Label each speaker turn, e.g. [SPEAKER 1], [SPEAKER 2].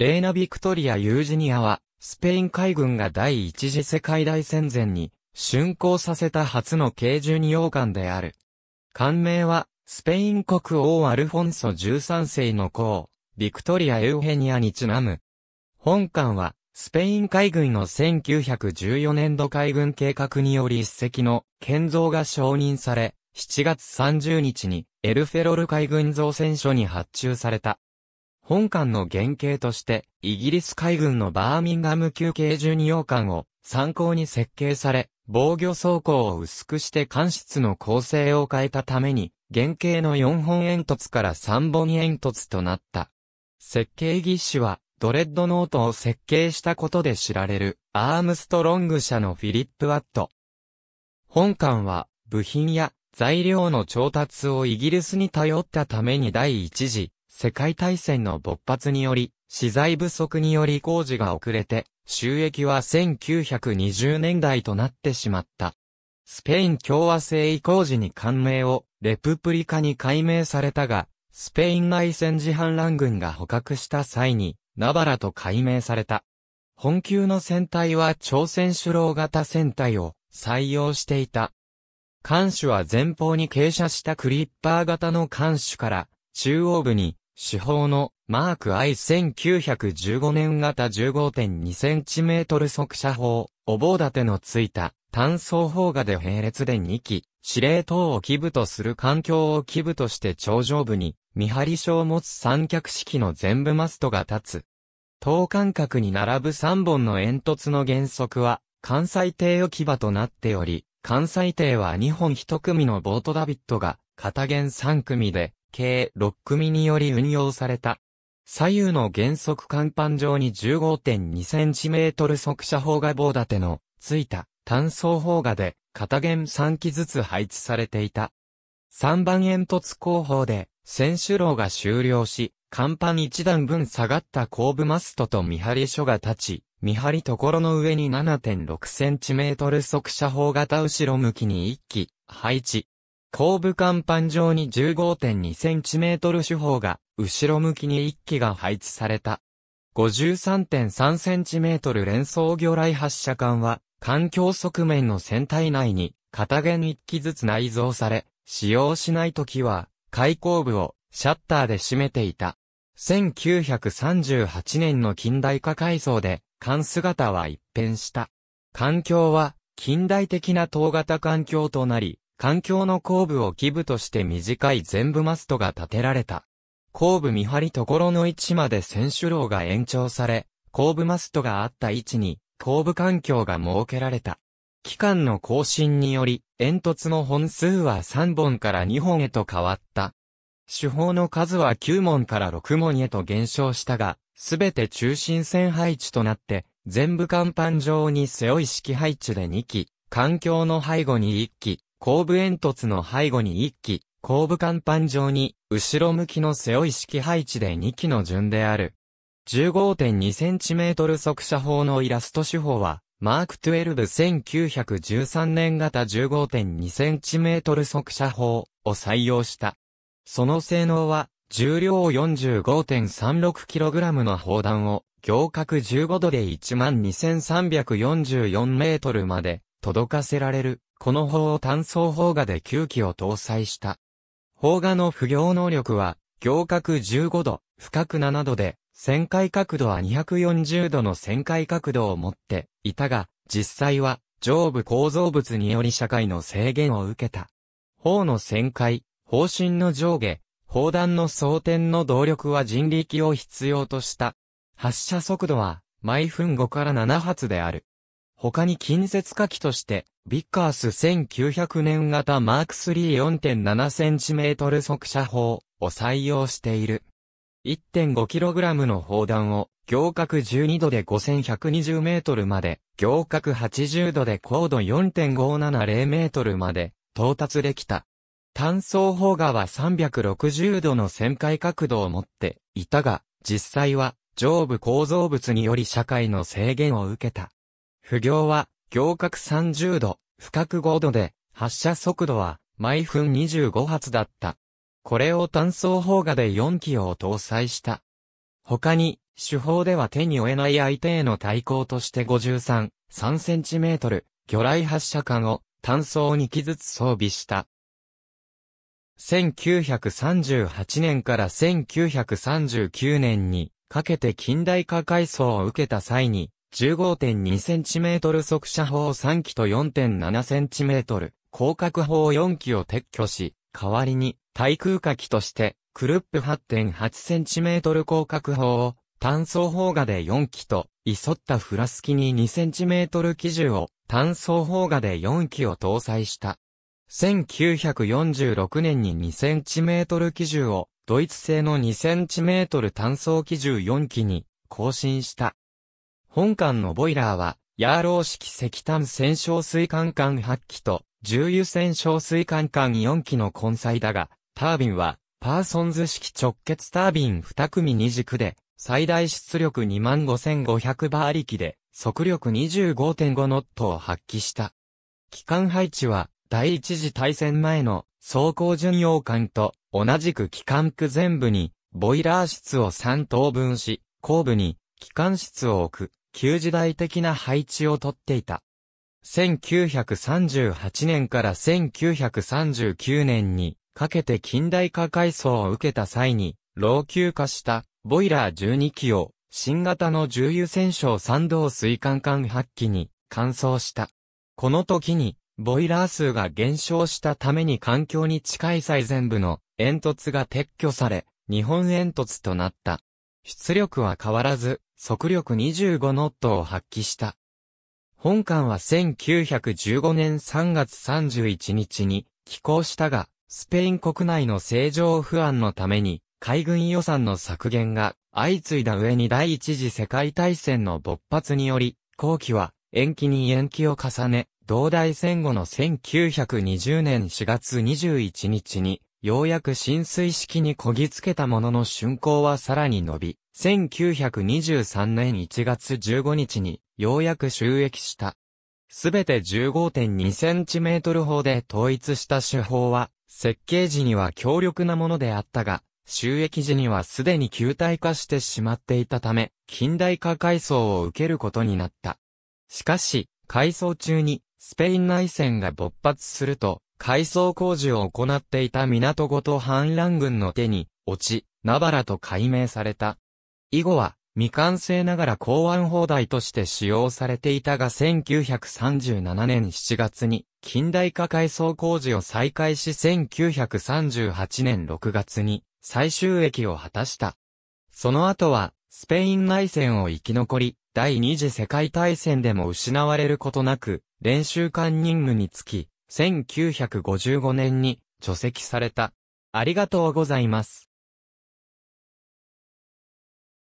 [SPEAKER 1] レーナ・ビクトリア・ユージニアは、スペイン海軍が第一次世界大戦前に、竣工させた初の軽巡洋艦である。艦名は、スペイン国王アルフォンソ13世の公、ビクトリア・エウヘニアにちなむ。本艦は、スペイン海軍の1914年度海軍計画により一隻の建造が承認され、7月30日にエルフェロル海軍造船所に発注された。本艦の原型として、イギリス海軍のバーミンガム級軽1二洋艦を参考に設計され、防御装甲を薄くして艦室の構成を変えたために、原型の4本煙突から3本煙突となった。設計技師は、ドレッドノートを設計したことで知られる、アームストロング社のフィリップ・ワット。本館は、部品や材料の調達をイギリスに頼ったために第一次世界大戦の勃発により、資材不足により工事が遅れて、収益は1920年代となってしまった。スペイン共和制移行時に官名をレププリカに改名されたが、スペイン内戦時反乱軍が捕獲した際に、ナバラと改名された。本級の船体は朝鮮首脳型船体を採用していた。艦首は前方に傾斜したクリッパー型の艦首から中央部に主砲のマーク I1915 年型 15.2cm 速射砲、お棒立てのついた単装砲画で並列で2機、司令塔を基部とする環境を基部として頂上部に、見張り所を持つ三脚式の全部マストが立つ。等間隔に並ぶ3本の煙突の原則は、関西艇置き場となっており、関西艇は2本1組のボートダビットが、片弦3組で、計6組により運用された。左右の原則甲板上に 15.2cm 速射砲が棒立てのついた単装砲がで片弦3機ずつ配置されていた。3番煙突後方で選手楼が終了し、甲板1段分下がった後部マストと見張り所が立ち、見張りところの上に 7.6cm 速射砲型後ろ向きに1機配置。後部甲板上に 15.2cm 手法が、後ろ向きに1機が配置された。53.3cm 連装魚雷発射管は、環境側面の船体内に、片弦1機ずつ内蔵され、使用しないときは、開口部をシャッターで閉めていた。1938年の近代化改装で、艦姿は一変した。環境は、近代的な等型環境となり、環境の後部を基部として短い全部マストが建てられた。後部見張りところの位置まで選手楼が延長され、後部マストがあった位置に、後部環境が設けられた。期間の更新により、煙突の本数は3本から2本へと変わった。手法の数は9門から6門へと減少したが、すべて中心線配置となって、全部甲板上に背負い式配置で2機、環境の背後に1機、後部煙突の背後に1機、後部甲板上に、後ろ向きの背負い式配置で2機の順である。15.2cm 速射砲のイラスト手法は、マーク12 1913年型 15.2cm 速射砲を採用した。その性能は、重量 45.36kg の砲弾を、行角15度で12344メートルまで届かせられるこの砲を単装砲画で9機を搭載した。砲画の不行能力は、行角15度、深く7度で、旋回角度は240度の旋回角度を持っていたが、実際は上部構造物により社会の制限を受けた。砲の旋回、砲身の上下、砲弾の装填の動力は人力を必要とした。発射速度は毎分5から7発である。他に近接火器としてビッカース1900年型マーク 3.4.7cm 速射砲を採用している。1.5kg の砲弾を行角12度で5120メートルまで、行角80度で高度4.570メートルまで到達できた。単装砲画は360度の旋回角度を持っていたが、実際は上部構造物により社会の制限を受けた。不行は行角30度、深角5度で、発射速度は毎分25発だった。これを単装砲画で4機を搭載した。他に、手法では手に負えない相手への対抗として53、3センチメートル、魚雷発射管を単装2機ずつ装備した。1938年から1939年にかけて近代化改装を受けた際に、15.2cm 速射砲3機と 4.7cm 広角砲4機を撤去し、代わりに対空火器としてクルップ 8.8cm 広角砲を炭素砲画で4機と、イソッタフラスキに 2cm 機銃を炭素砲画で4機を搭載した。1946年に 2cm 機銃をドイツ製の 2cm 炭素機銃4機に更新した。本艦のボイラーは、ヤーロー式石炭戦勝水管管8機と、重油戦勝水管管4機の混載だが、タービンは、パーソンズ式直結タービン2組2軸で、最大出力25,500馬力で、速力25.5ノットを発揮した。機関配置は、第一次大戦前の装甲巡洋艦と同じく機関区全部に、ボイラー室を3等分し、後部に機関室を置く。旧時代的な配置をとっていた。1938年から1939年にかけて近代化改装を受けた際に、老朽化したボイラー12機を新型の重油戦勝三道水管管発機に換装した。この時に、ボイラー数が減少したために環境に近い最前部の煙突が撤去され、日本煙突となった。出力は変わらず、速力25ノットを発揮した。本艦は1915年3月31日に寄港したが、スペイン国内の正常不安のために、海軍予算の削減が相次いだ上に第一次世界大戦の勃発により、後期は延期に延期を重ね、同大戦後の1920年4月21日にようやく浸水式にこぎつけたものの竣工はさらに伸び、1923年1月15日にようやく収益した。すべて1 5 2トル法で統一した手法は、設計時には強力なものであったが、収益時にはすでに球体化してしまっていたため、近代化改装を受けることになった。しかし、改装中に、スペイン内戦が勃発すると、改装工事を行っていた港ごと反乱軍の手に、落ち、ナバラと改名された。以後は、未完成ながら港湾砲台として使用されていたが1937年7月に近代化改装工事を再開し1938年6月に最終駅を果たした。その後はスペイン内戦を生き残り、第二次世界大戦でも失われることなく練習艦任務につき、1955年に除籍された。ありがとうございます。